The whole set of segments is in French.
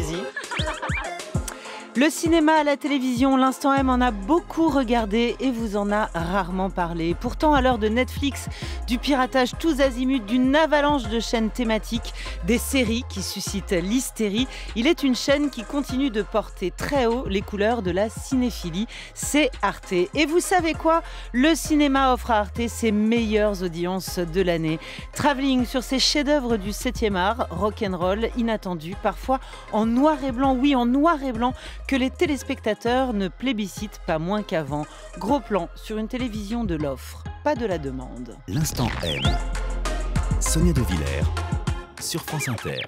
allez-y. Le cinéma à la télévision, l'instant M en a beaucoup regardé et vous en a rarement parlé. Pourtant, à l'heure de Netflix, du piratage tous azimuts, d'une avalanche de chaînes thématiques, des séries qui suscitent l'hystérie, il est une chaîne qui continue de porter très haut les couleurs de la cinéphilie. C'est Arte. Et vous savez quoi Le cinéma offre à Arte ses meilleures audiences de l'année. Travelling sur ses chefs-d'œuvre du 7e art, rock'n'roll, inattendu, parfois en noir et blanc, oui, en noir et blanc que les téléspectateurs ne plébiscitent pas moins qu'avant. Gros plan sur une télévision de l'offre, pas de la demande. L'instant M. Sonia De Villers sur France Inter.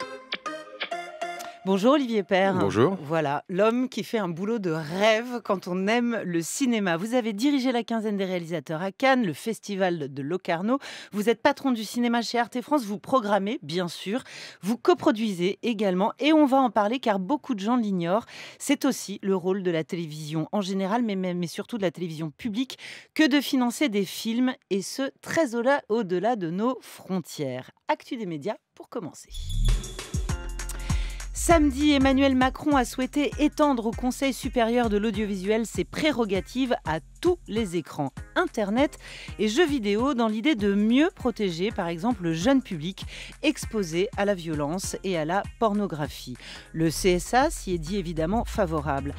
Bonjour Olivier Père. Bonjour. Voilà, l'homme qui fait un boulot de rêve quand on aime le cinéma. Vous avez dirigé la quinzaine des réalisateurs à Cannes, le festival de Locarno. Vous êtes patron du cinéma chez Arte France, vous programmez bien sûr, vous coproduisez également et on va en parler car beaucoup de gens l'ignorent. C'est aussi le rôle de la télévision en général mais même et surtout de la télévision publique que de financer des films et ce très au-delà de nos frontières. Actu des médias pour commencer. Samedi, Emmanuel Macron a souhaité étendre au Conseil supérieur de l'audiovisuel ses prérogatives à tous les écrans Internet et jeux vidéo dans l'idée de mieux protéger par exemple le jeune public exposé à la violence et à la pornographie. Le CSA s'y est dit évidemment favorable.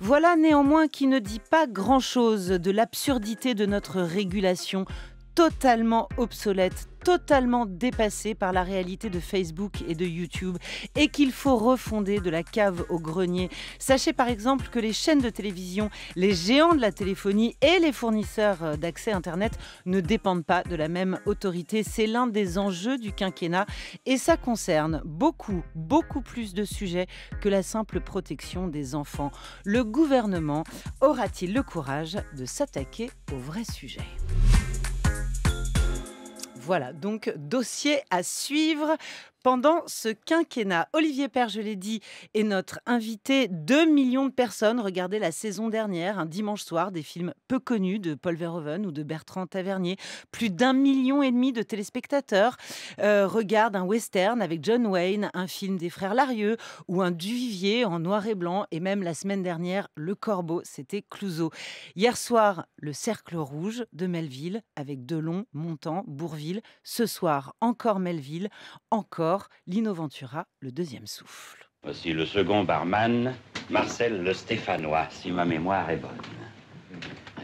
Voilà néanmoins qui ne dit pas grand-chose de l'absurdité de notre régulation totalement obsolète, totalement dépassé par la réalité de Facebook et de YouTube et qu'il faut refonder de la cave au grenier. Sachez par exemple que les chaînes de télévision, les géants de la téléphonie et les fournisseurs euh, d'accès Internet ne dépendent pas de la même autorité. C'est l'un des enjeux du quinquennat et ça concerne beaucoup, beaucoup plus de sujets que la simple protection des enfants. Le gouvernement aura-t-il le courage de s'attaquer au vrai sujet voilà, donc dossier à suivre pendant ce quinquennat. Olivier Père, je l'ai dit, est notre invité. 2 millions de personnes regardaient la saison dernière, un dimanche soir, des films peu connus de Paul Verhoeven ou de Bertrand Tavernier. Plus d'un million et demi de téléspectateurs euh, regardent un western avec John Wayne, un film des frères Larieux ou un Duvivier en noir et blanc. Et même la semaine dernière, Le Corbeau, c'était Clouseau. Hier soir, Le Cercle Rouge de Melville avec Delon, Montand, Bourville. Ce soir, encore Melville, encore L'Innoventura le deuxième souffle. Voici le second barman, Marcel le Stéphanois, si ma mémoire est bonne.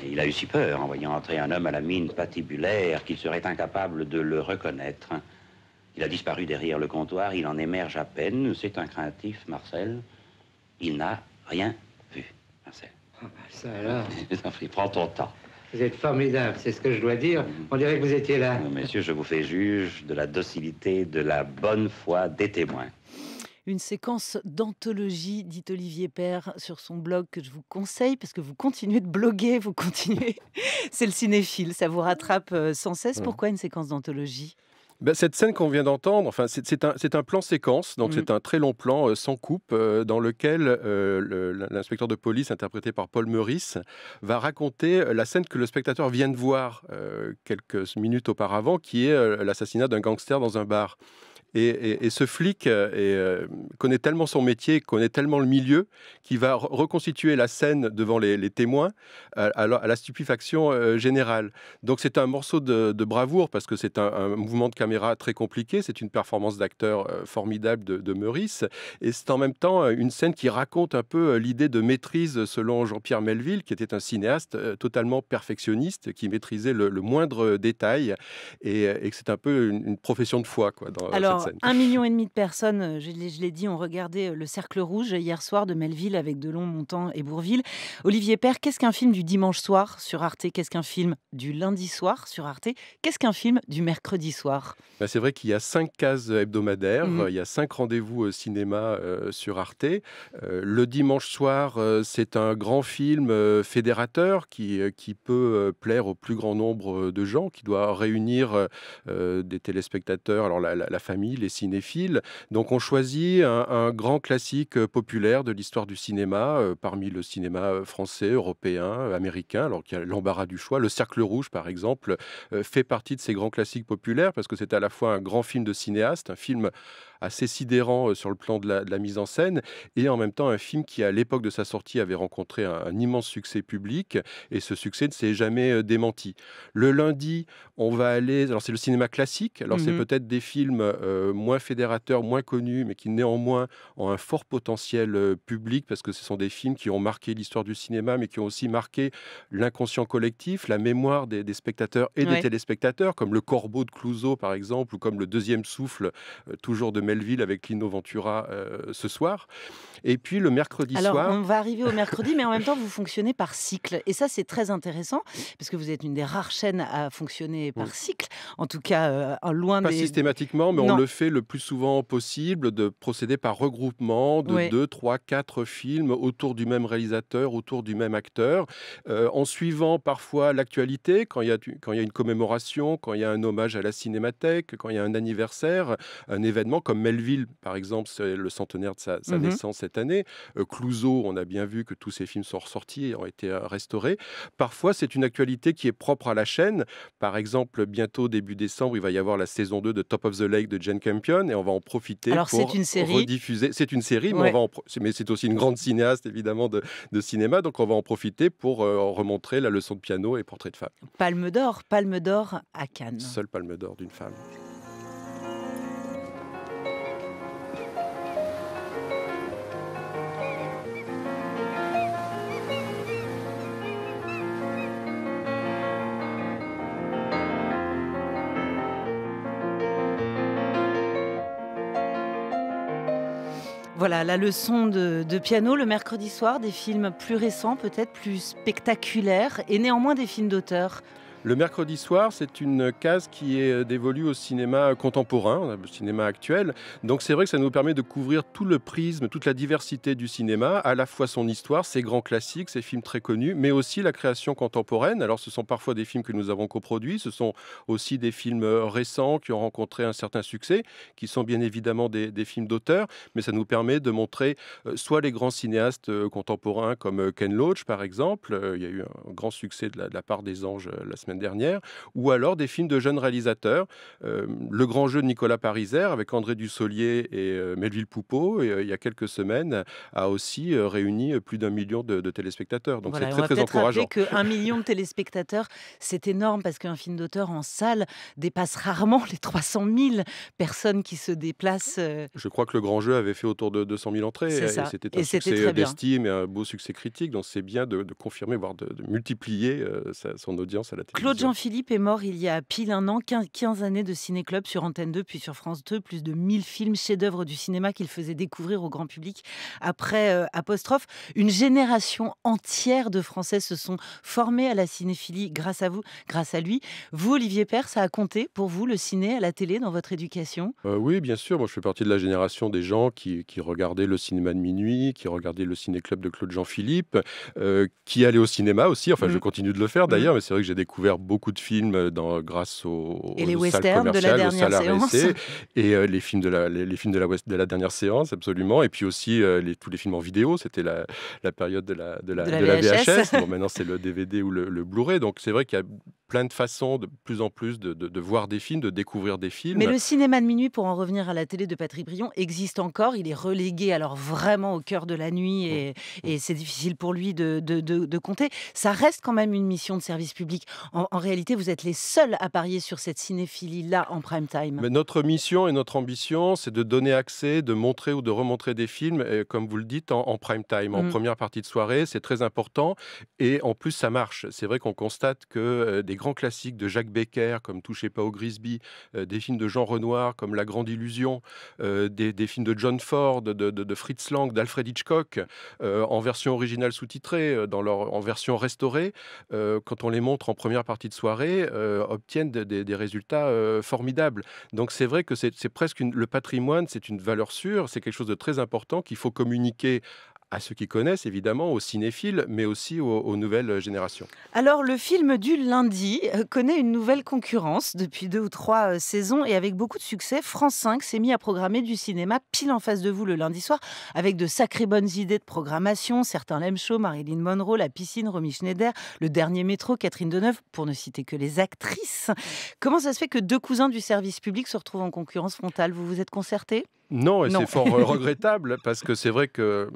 Il a eu si peur en voyant entrer un homme à la mine patibulaire qu'il serait incapable de le reconnaître. Il a disparu derrière le comptoir, il en émerge à peine. C'est un craintif, Marcel. Il n'a rien vu, Marcel. Ah, ben, ça alors. prends ton temps. Vous êtes formidable, c'est ce que je dois dire. Mm-hmm. On dirait que vous étiez là. messieurs, je vous fais juge de la docilité, de la bonne foi des témoins. Une séquence d'anthologie, dit Olivier Père sur son blog que je vous conseille parce que vous continuez de bloguer, vous continuez. c'est le cinéphile, ça vous rattrape euh, sans cesse. Mm. Pourquoi une séquence d'anthologie bah, cette scène qu'on vient d'entendre, enfin, c'est un, plan séquence, donc mmh. c'est un très long plan euh, sans coupe euh, dans lequel euh, l'inspecteur de police, interprété par Paul Meurice, va raconter la scène que le spectateur vient de voir quelques minutes auparavant, qui est l'assassinat d'un gangster dans un bar. Et, ce flic euh, et, euh, connaît tellement son métier, connaît tellement le milieu, qu'il va reconstituer la scène devant les, témoins euh, à, la, stupéfaction générale. Donc c'est un morceau de, bravoure parce que c'est un, mouvement de caméra très compliqué. C'est une performance d'acteur formidable de, de Meurice. Et c'est en même temps une scène qui raconte un peu l'idée de maîtrise selon Jean-Pierre Melville, qui était un cinéaste totalement perfectionniste, qui maîtrisait le, moindre détail, et, que c'est un peu une, profession de foi quoi, dans un million et demi de personnes, euh, je l'ai dit, ont regardé euh, Le Cercle Rouge hier soir de Melville avec Delon, Montant et Bourville. Olivier Père, qu'est-ce qu'un film du dimanche soir sur Arte Qu'est-ce qu'un film du lundi soir sur Arte Qu'est-ce qu'un film du mercredi soir bah, C'est vrai qu'il y a cinq cases hebdomadaires, mhm. il y a cinq rendez-vous au euh, cinéma sur Arte. le dimanche soir, c'est un grand film fédérateur qui, peut plaire au plus grand nombre de gens, qui doit réunir des téléspectateurs, alors la famille, les cinéphiles. Donc on choisit un, grand classique euh, populaire de l'histoire du cinéma, euh, parmi le cinéma euh, français, européen, américain, alors qu'il y a l'embarras du choix. Le Cercle Rouge, par exemple, fait partie de ces grands classiques populaires parce que c'est à la fois un grand film de cinéaste, un film assez sidérant sur le plan de la, mise en scène, et en même temps un film qui, à l'époque de sa sortie, avait rencontré un, immense succès public, et ce succès ne s'est jamais démenti. Le lundi, on va aller, alors c'est le cinéma classique, alors c'est mmh peut-être des films moins fédérateurs, moins connus, mais qui néanmoins ont un fort potentiel public, parce que ce sont des films qui ont marqué l'histoire du cinéma, mais qui ont aussi marqué l'inconscient collectif, la mémoire des, spectateurs et des téléspectateurs, comme Le Corbeau de Clouseau, par exemple, ou comme Le Deuxième Souffle, toujours de Mel ville avec Lino Ventura euh, ce soir. Et puis le mercredi Alors, On va arriver au mercredi, mais en même temps, vous fonctionnez par cycle. Et ça, c'est très intéressant, parce que vous êtes une des rares chaînes à fonctionner par cycle. En tout cas, euh, loin Pas systématiquement, mais on le fait le plus souvent possible de procéder par regroupement de deux, trois, quatre films autour du même réalisateur, autour du même acteur, euh, en suivant parfois l'actualité, quand il y a quand il y a une commémoration, quand il y a un hommage à la cinémathèque, quand il y a un anniversaire, un événement Melville, par exemple, c'est le centenaire de sa, mhm. naissance cette année. Clouzot, euh, Clouseau, on a bien vu que tous ses films sont ressortis et ont été euh, restaurés. Parfois, c'est une actualité qui est propre à la chaîne. Par exemple, bientôt, début décembre, il va y avoir la saison 2 de Top of the Lake de Jane Campion et on va en profiter Alors, pour une série. rediffuser. C'est une série, mais, c'est aussi une grande cinéaste, évidemment, de, cinéma. Donc, on va en profiter pour euh, remontrer la leçon de piano et portrait de femme. Palme d'or, palme d'or à Cannes. Seul palme d'or d'une femme. Voilà la leçon de, piano le mercredi soir, des films plus récents, peut-être plus spectaculaires, et néanmoins des films d'auteur. Le mercredi soir, c'est une case qui est euh, dévolue au cinéma contemporain, au euh, cinéma actuel. Donc c'est vrai que ça nous permet de couvrir tout le prisme, toute la diversité du cinéma, à la fois son histoire, ses grands classiques, ses films très connus, mais aussi la création contemporaine. Alors ce sont parfois des films que nous avons coproduits, ce sont aussi des films euh, récents qui ont rencontré un certain succès, qui sont bien évidemment des, films d'auteur, mais ça nous permet de montrer soit les grands cinéastes contemporains comme Ken Loach par exemple, il y a eu un grand succès de la, de la part des anges la semaine dernière, ou alors des films de jeunes réalisateurs. Euh, le grand jeu de Nicolas Pariser avec André Dussolier et euh, Melville Poupeau, euh, il y a quelques semaines, a aussi réuni plus d'un million de, téléspectateurs. Donc c'est très, très encourageant. qu'un million de téléspectateurs, c'est énorme parce qu'un film d'auteur en salle dépasse rarement les 300 000 personnes qui se déplacent. Je crois que le grand jeu avait fait autour de 200 000 entrées. C'était un et succès d'estime et un beau succès critique. Donc c'est bien de, confirmer, voire de, multiplier son audience à la télé. Claude Jean-Philippe est mort il y a pile un an, 15 années de Ciné-Club sur Antenne 2, puis sur France 2, plus de 1000 films chefs-d'œuvre du cinéma qu'il faisait découvrir au grand public après euh, apostrophe. Une génération entière de Français se sont formés à la cinéphilie grâce à vous, grâce à lui. Vous, Olivier Père, ça a compté pour vous le ciné à la télé dans votre éducation euh, Oui, bien sûr. Moi, je fais partie de la génération des gens qui, regardaient le cinéma de minuit, qui regardaient le ciné-club de Claude Jean-Philippe, euh, qui allaient au cinéma aussi. Enfin, je mmh. continue de le faire d'ailleurs, mmh. mais c'est vrai que j'ai découvert beaucoup de films euh, dans, grâce aux, et les westerns de la dernière séance et euh, les films de la les, films de la, de la dernière séance absolument et puis aussi euh, les, tous les films en vidéo c'était la, période de la de la, VHS, bon, maintenant c'est le DVD ou le, le Blu-ray donc c'est vrai qu'il y a de façons, de plus en plus, de, voir des films, de découvrir des films. Mais le cinéma de minuit, pour en revenir à la télé de Patrick Brion, existe encore. Il est relégué alors vraiment au cœur de la nuit et, et c'est difficile pour lui de, de, compter. Ça reste quand même une mission de service public. En, réalité, vous êtes les seuls à parier sur cette cinéphilie-là en prime time. Mais notre mission et notre ambition, c'est de donner accès, de montrer ou de remontrer des films, comme vous le dites, en, prime time, en mm. première partie de soirée. C'est très important et en plus, ça marche. C'est vrai qu'on constate que euh, des grands classiques de Jacques Becker, comme Touchez pas au Grisby, euh, des films de Jean Renoir, comme La Grande Illusion, euh, des, films de John Ford, de, Fritz Lang, d'Alfred Hitchcock, euh, en version originale sous-titrée, dans leur, en version restaurée, quand on les montre en première partie de soirée, obtiennent des, résultats formidables. Donc c'est vrai que c'est presque le patrimoine, c'est une valeur sûre, c'est quelque chose de très important qu'il faut communiquer à ceux qui connaissent, évidemment, aux cinéphiles, mais aussi aux, nouvelles générations. Alors, le film du lundi euh, connaît une nouvelle concurrence depuis deux ou trois euh, saisons et avec beaucoup de succès. France 5 s'est mis à programmer du cinéma pile en face de vous le lundi soir avec de sacrées bonnes idées de programmation. Certains l'aiment chaud, Marilyn Monroe, La Piscine, Romy Schneider, Le Dernier Métro, Catherine Deneuve, pour ne citer que les actrices. Comment ça se fait que deux cousins du service public se retrouvent en concurrence frontale Vous vous êtes concertés non, et c'est fort euh, regrettable parce que c'est vrai que,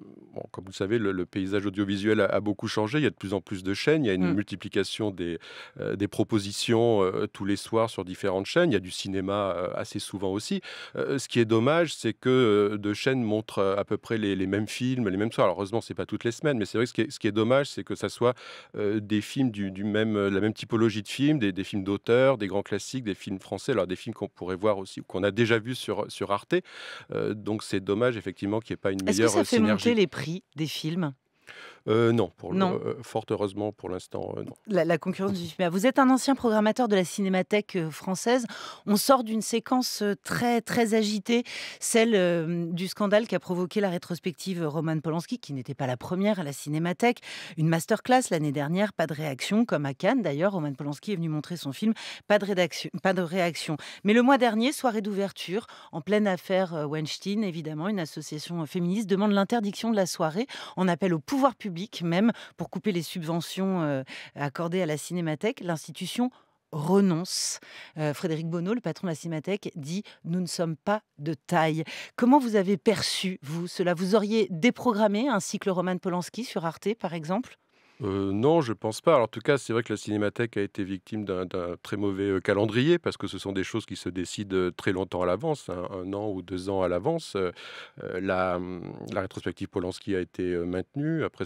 comme vous le savez, le, paysage audiovisuel a, beaucoup changé. Il y a de plus en plus de chaînes. Il y a une mm. multiplication des, euh, des propositions euh, tous les soirs sur différentes chaînes. Il y a du cinéma assez souvent aussi. ce qui est dommage, c'est que deux chaînes montrent à peu près les, mêmes films, les mêmes soirs. Alors, heureusement, c'est pas toutes les semaines, mais c'est vrai que ce qui est, dommage, c'est que ça soit des films du, même, de la même typologie de films, des, films d'auteurs, des grands classiques, des films français, alors des films qu'on pourrait voir aussi qu'on a déjà vu sur, sur Arte. Euh, donc c'est dommage effectivement qu'il n'y ait pas une meilleure synergie. Est-ce que ça fait monter les prix des films euh, non, pour euh, fort heureusement pour l'instant, euh, non. La, concurrence du film. Vous êtes un ancien programmateur de la Cinémathèque française. On sort d'une séquence très très agitée, celle du scandale qu'a provoqué la rétrospective Roman Polanski, qui n'était pas la première à la Cinémathèque. Une masterclass l'année dernière, pas de réaction, comme à Cannes d'ailleurs. Roman Polanski est venu montrer son film, pas de, pas de réaction. Mais le mois dernier, soirée d'ouverture, en pleine affaire Weinstein, évidemment, une association féministe demande l'interdiction de la soirée en appel au pouvoir public même pour couper les subventions euh, accordées à la Cinémathèque. L'institution renonce. Euh, Frédéric Bonneau, le patron de la Cinémathèque, dit « Nous ne sommes pas de taille ». Comment vous avez perçu, vous, cela Vous auriez déprogrammé un cycle Roman Polanski sur Arte, par exemple euh, non, je pense pas. en tout cas, c'est vrai que la Cinémathèque a été victime d'un très mauvais euh, calendrier parce que ce sont des choses qui se décident euh, très longtemps à l'avance, hein, un an ou deux ans à l'avance. Hum, la, rétrospective Polanski a été maintenue. Après,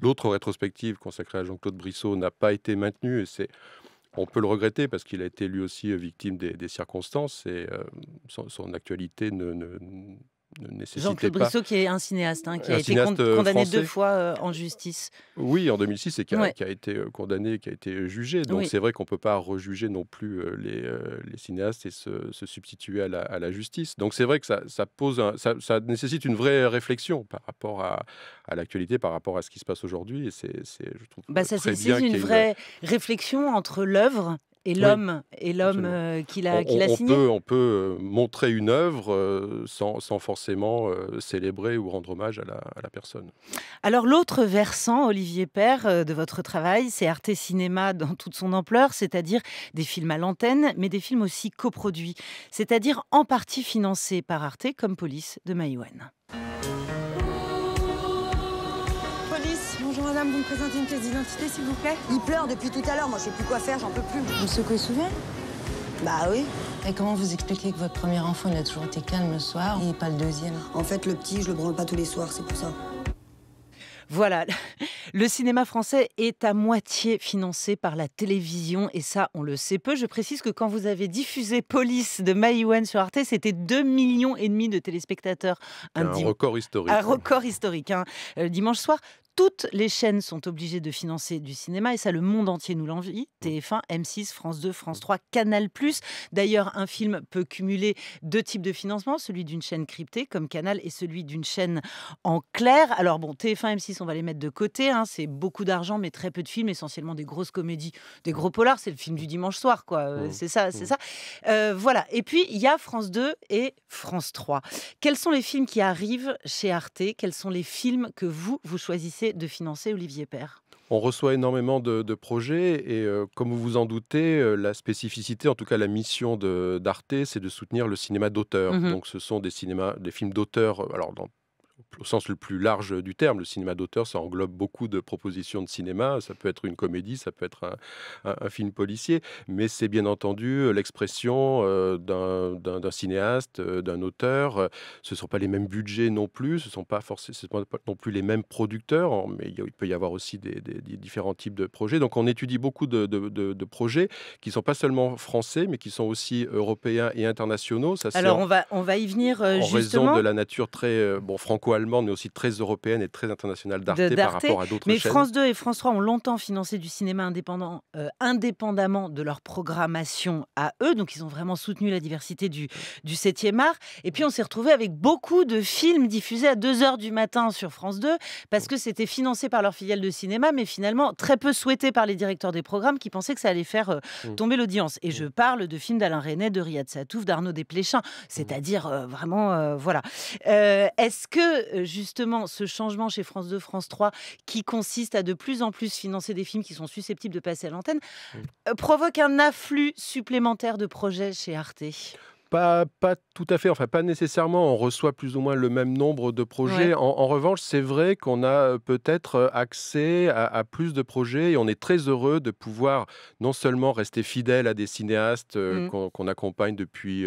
l'autre rétrospective consacrée à Jean-Claude Brissot n'a pas été maintenue et c'est on peut le regretter parce qu'il a été lui aussi victime des, circonstances et son, actualité ne, Jean-Claude Brissot, qui est un cinéaste, hein, qui a été euh, condamné deux fois euh, en justice. Oui, en 2006, et qui a, qui a été euh, condamné, qui a été jugé. Donc c'est vrai qu'on ne peut pas rejuger non plus les, cinéastes et se, substituer à la, justice. Donc c'est vrai que ça, pose ça, nécessite une vraie réflexion par rapport à, l'actualité, par rapport à ce qui se passe aujourd'hui. Et c'est, je trouve, bah, ça nécessite une vraie réflexion entre l'œuvre et l'homme et l'homme euh, qui l'a signé. on peut euh, montrer une œuvre euh, sans, sans forcément célébrer ou rendre hommage à la, personne. Alors l'autre versant, Olivier Père, de votre travail, c'est Arte Cinéma dans toute son ampleur, c'est-à-dire des films à l'antenne, mais des films aussi coproduits, c'est-à-dire en partie financés par Arte comme Police de Mayouane. madame, vous me présentez une pièce d'identité s'il vous plaît Il pleure depuis tout à l'heure, moi je sais plus quoi faire, j'en peux plus. Vous secouez souvent Bah oui. Et comment vous expliquez que votre premier enfant, il a toujours été calme le soir et pas le deuxième En fait, le petit, je le branle pas tous les soirs, c'est pour ça. Voilà, le cinéma français est à moitié financé par la télévision et ça, on le sait peu. Je précise que quand vous avez diffusé Police de Maïwen sur Arte, c'était 2,5 millions et demi de téléspectateurs. Un, un record historique. Un hein. record historique. Hein. Euh, dimanche soir, toutes les chaînes sont obligées de financer du cinéma et ça, le monde entier nous l'envie. TF1, M6, France 2, France 3, Canal. D'ailleurs, un film peut cumuler deux types de financement, celui d'une chaîne cryptée comme Canal et celui d'une chaîne en clair. Alors, bon, TF1, M6, on va les mettre de côté. Hein. c'est beaucoup d'argent, mais très peu de films, essentiellement des grosses comédies, des gros polars. C'est le film du dimanche soir, quoi. Euh, c'est ça, c'est ça. Euh, voilà. Et puis, il y a France 2 et France 3. Quels sont les films qui arrivent chez Arte Quels sont les films que vous, vous choisissez de financer Olivier Père on reçoit énormément de, projets et euh, comme vous vous en doutez, euh, la spécificité, en tout cas la mission d'Arte, c'est de soutenir le cinéma d'auteur. Mmh Donc ce sont des, cinémas, des films d'auteur, euh, alors dans au sens le plus large du terme. Le cinéma d'auteur, ça englobe beaucoup de propositions de cinéma. Ça peut être une comédie, ça peut être un, film policier, mais c'est bien entendu euh, l'expression euh, d'un cinéaste, euh, d'un auteur. Ce ne sont pas les mêmes budgets non plus, ce ne sont pas forcément non plus les mêmes producteurs, mais il peut y avoir aussi des, différents types de projets. Donc on étudie beaucoup de, projets qui ne sont pas seulement français, mais qui sont aussi européens et internationaux. Ça, Alors on va, on va y venir justement en justement. raison de la nature très bon, franco-allemande mais aussi très européenne et très internationale d'Arte par rapport à d'autres chaînes. Mais France 2 et France 3 ont longtemps financé du cinéma indépendant euh, indépendamment de leur programmation à eux. Donc, ils ont vraiment soutenu la diversité du, du 7e art. Et puis, on s'est retrouvé avec beaucoup de films diffusés à 2 h du matin sur France 2 parce que c'était financé par leur filiale de cinéma, mais finalement très peu souhaité par les directeurs des programmes qui pensaient que ça allait faire euh, mm. tomber l'audience. Et mm. je parle de films d'Alain René, de Riyad Satouf, d'Arnaud Desplechin, c'est-à-dire mm. euh, vraiment, voilà. Est-ce que euh, justement ce changement chez France 2, France 3, qui consiste à de plus en plus financer des films qui sont susceptibles de passer à l'antenne, euh, provoque un afflux supplémentaire de projets chez Arte pas, pas, tout à fait, enfin pas nécessairement, on reçoit plus ou moins le même nombre de projets. En, revanche, c'est vrai qu'on a euh, peut-être euh, accès à, plus de projets et on est très heureux de pouvoir non seulement rester fidèle à des cinéastes euh, mmh. qu'on accompagne depuis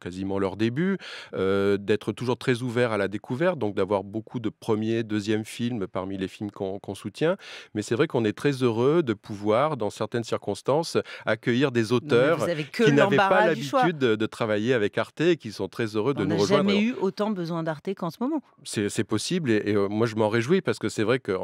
quasiment leur début, d'être toujours très ouvert à la découverte, donc d'avoir beaucoup de premiers, deuxièmes films parmi les films qu'on soutient. Mais c'est vrai qu'on est très heureux de pouvoir, dans certaines circonstances, accueillir des auteurs qui n'avaient pas l'habitude de travailler avec Arte et qui sont très heureux de nous rejoindre. On n'a jamais eu autant besoin d'Arte qu'en ce moment. C'est possible et, euh, moi je m'en réjouis parce que c'est vrai qu'en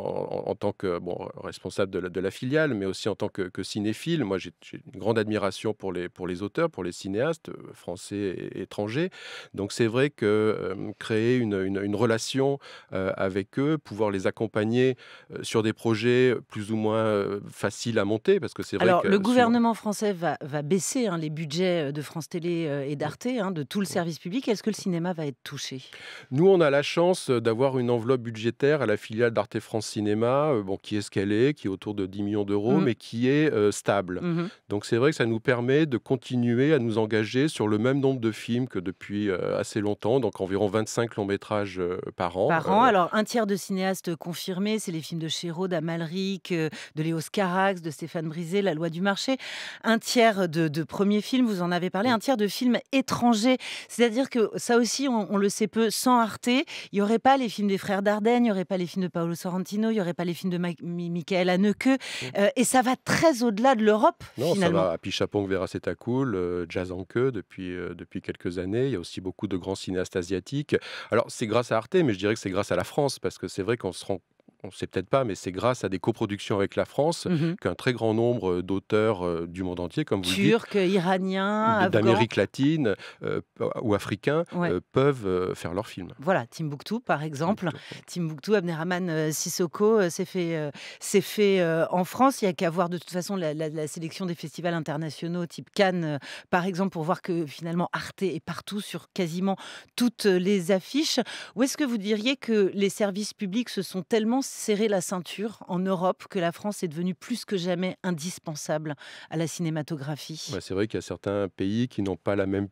en, tant que bon, responsable de la, filiale, mais aussi en tant que, cinéphile, moi j'ai une grande admiration pour les, pour les auteurs, pour les cinéastes euh, français et étrangers. Donc c'est vrai que euh, créer une, relation avec eux, pouvoir les accompagner sur des projets plus ou moins faciles à monter, parce que c'est vrai Alors, le gouvernement français va, baisser hein, les budgets de France Télé et Mm. d'Arte, hein, de tout le mm. service public. Est-ce que le cinéma va être touché Nous, on a la chance d'avoir une enveloppe budgétaire à la filiale d'Arte France Cinéma, euh, bon, qui est ce qu'elle est, qui est autour de 10 millions d'euros, mm. mais qui est euh, stable. Mm-hmm. Donc c'est vrai que ça nous permet de continuer à nous engager sur le même nombre de films que depuis euh, assez longtemps, donc environ 25 longs métrages par an. Par an, alors un tiers de cinéastes confirmés, c'est les films de Chéreau, d'Amalric, de Léo Carax, de Stéphane Brisé, La loi du marché. Un tiers de, de premiers films, vous en avez parlé, un tiers de films étranger. C'est-à-dire que ça aussi, on, le sait peu, sans Arte, il n'y aurait pas les films des frères Dardenne, il n'y aurait pas les films de Paolo Sorrentino, il n'y aurait pas les films de Michael Haneke. Mmh. Euh, et ça va très au-delà de l'Europe, finalement. Ça va. Pichapon, Chapon, Vera cool euh, Jazz en queue depuis, euh, depuis quelques années. Il y a aussi beaucoup de grands cinéastes asiatiques. Alors, c'est grâce à Arte, mais je dirais que c'est grâce à la France, parce que c'est vrai qu'on se rend on ne sait peut-être pas, mais c'est grâce à des coproductions avec la France mmh qu'un très grand nombre euh, d'auteurs euh, du monde entier, comme vous Turcs, euh, iraniens, d'Amérique latine ou africains, peuvent faire leurs films. Voilà, Timbuktu par exemple. Timbuktu, Abderrahman Sissoko, c'est fait, c'est fait en France. Il n'y a qu'à voir de toute façon la, la, sélection des festivals internationaux type Cannes, par exemple, pour voir que finalement Arte est partout sur quasiment toutes les affiches. Où est-ce que vous diriez que les services publics se sont tellement serrer la ceinture en Europe que la France est devenue plus que jamais indispensable à la cinématographie C'est vrai qu'il y a certains pays qui n'ont pas la même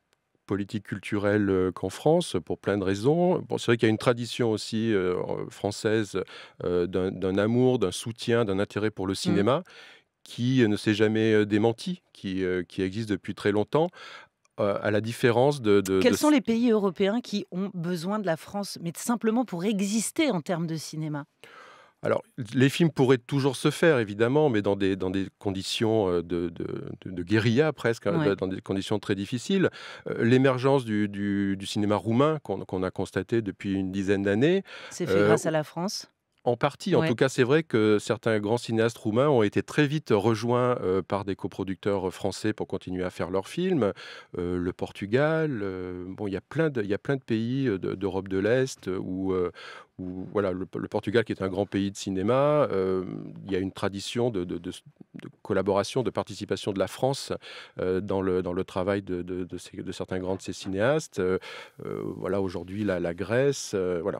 politique culturelle euh, qu'en France, pour plein de raisons. c'est vrai qu'il y a une tradition aussi euh, française euh, d'un amour, d'un soutien, d'un intérêt pour le mmh. cinéma. qui ne s'est jamais démenti, qui, existe depuis très longtemps, à la différence de... Quels sont les pays européens qui ont besoin de la France, mais simplement pour exister en termes de cinéma alors, les films pourraient toujours se faire, évidemment, mais dans des, conditions euh, de, de, guérilla presque, hein, dans des conditions très difficiles. Euh, l'émergence du, cinéma roumain qu'on a constaté depuis une dizaine d'années. C'est fait grâce euh, à la France en partie, en tout cas, c'est vrai que certains grands cinéastes roumains ont été très vite rejoints euh, par des coproducteurs euh, français pour continuer à faire leurs films. Euh, le Portugal, bon, il y a plein de, il y a plein de pays d'Europe de l'Est où, où, voilà, le, Portugal qui est un grand pays de cinéma, il y a une tradition de, de, collaboration, de participation de la France dans le dans le travail de, ces, certains grands de ces cinéastes. voilà, aujourd'hui la, Grèce, voilà,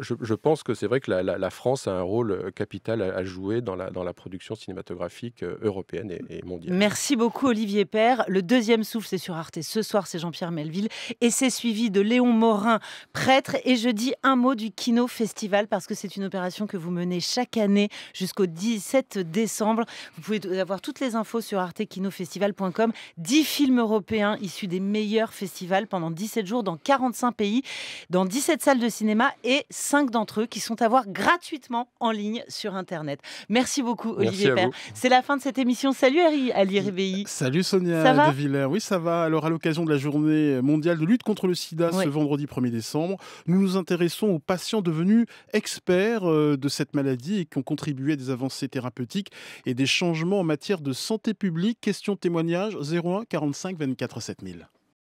je, pense que c'est vrai que la, la France a un rôle euh, capital à, jouer dans la, dans la production cinématographique euh, européenne et, mondiale. Merci beaucoup Olivier Père. Le deuxième souffle, c'est sur Arte. Ce soir, c'est Jean-Pierre Melville et c'est suivi de Léon Morin, prêtre. Et je dis un mot du Kino Festival parce que c'est une opération que vous menez chaque année jusqu'au 17 décembre. Vous pouvez avoir toutes les infos sur artekinofestival.com. 10 films européens issus des meilleurs festivals pendant 17 jours dans 45 pays, dans 17 salles de cinéma et 5 d'entre eux qui sont à voir gratuitement gratuitement en ligne sur Internet. Merci beaucoup, Olivier Merci C'est la fin de cette émission. Salut Harry, Ali Réveillé. Salut Sonia ça Oui, ça va. Alors, à l'occasion de la journée mondiale de lutte contre le sida ce vendredi 1er décembre, nous nous intéressons aux patients devenus experts euh, de cette maladie et qui ont contribué à des avancées thérapeutiques et des changements en matière de santé publique. Question témoignage 01 45 24 7000.